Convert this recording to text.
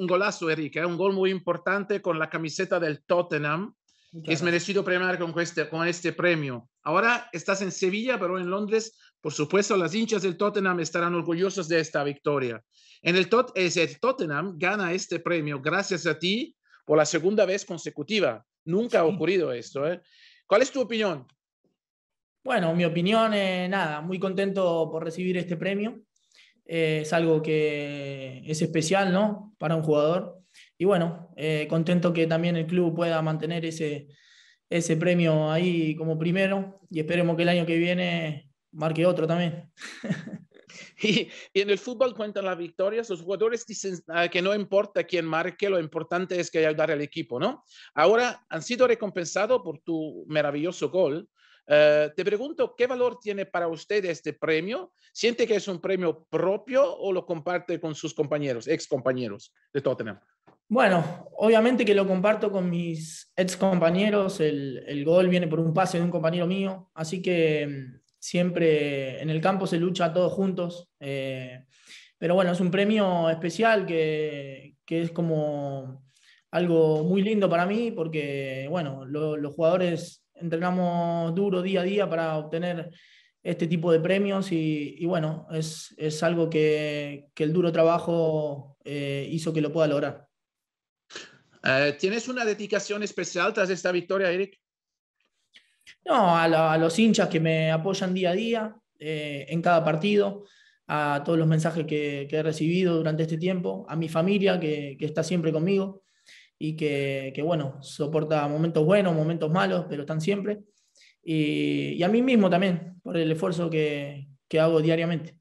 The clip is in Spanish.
un golazo, Es ¿eh? un gol muy importante con la camiseta del Tottenham. Es merecido premiar con este, con este premio. Ahora estás en Sevilla, pero en Londres, por supuesto, las hinchas del Tottenham estarán orgullosos de esta victoria. En el, Tottenham gana este premio gracias a ti por la segunda vez consecutiva. Nunca ha ocurrido esto. ¿eh? ¿Cuál es tu opinión? Bueno, mi opinión, es eh, nada, muy contento por recibir este premio. Eh, es algo que es especial ¿no? para un jugador. Y bueno, eh, contento que también el club pueda mantener ese, premio ahí como primero y esperemos que el año que viene marque otro también. Y, en el fútbol cuentan las victorias, los jugadores dicen ah, que no importa quién marque, lo importante es que ayudar al equipo, ¿no? Ahora han sido recompensados por tu maravilloso gol, eh, te pregunto, ¿qué valor tiene para usted este premio? ¿Siente que es un premio propio o lo comparte con sus compañeros, ex compañeros de Tottenham? Bueno, obviamente que lo comparto con mis ex compañeros. El, gol viene por un pase de un compañero mío, así que mm, siempre en el campo se lucha todos juntos. Eh, pero bueno, es un premio especial que, es como algo muy lindo para mí porque, bueno, los jugadores entrenamos duro día a día para obtener este tipo de premios y, bueno, es, es algo que, que, el duro trabajo eh, hizo que lo pueda lograr. Eh, ¿Tienes una dedicación especial tras esta victoria, Eric? No, a, los hinchas que me apoyan día a día, eh, en cada partido, a todos los mensajes que, he recibido durante este tiempo, a mi familia que, que está siempre conmigo y que, bueno, soporta momentos buenos, momentos malos, pero están siempre. Y, a mí mismo también, por el esfuerzo que hago diariamente.